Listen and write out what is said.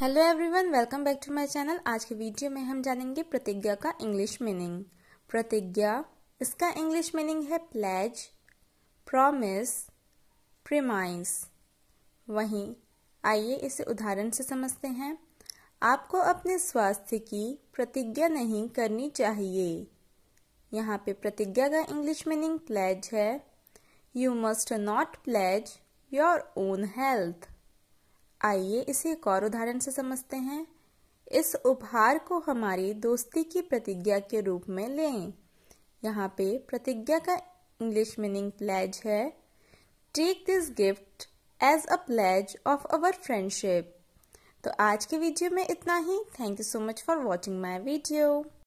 hello everyone welcome back to my channel आज के video में हम जानेंगे प्रतिज्ञा का इंग्लिश मीनिंग प्रतिज्ञा इसका इंग्लिश मीनिंग है प्लेज प्रॉमिस प्रीमाइंस वहीं आइए इसे उदाहरण से समझते हैं आपको अपने स्वास्थ्य की प्रतिज्ञा नहीं करनी चाहिए यहाँ पे प्रतिज्ञा का इंग्लिश मीनिंग प्लेज है you must not pledge your own health आइए इसे एक और उदाहरण से समझते हैं इस उपहार को हमारी दोस्ती की प्रतिज्ञा के रूप में लें यहाँ पे प्रतिज्ञा का इंग्लिश मीनिंग प्लेज है take this gift as a pledge of our friendship तो आज के वीडियो में इतना ही thank you so much for watching my video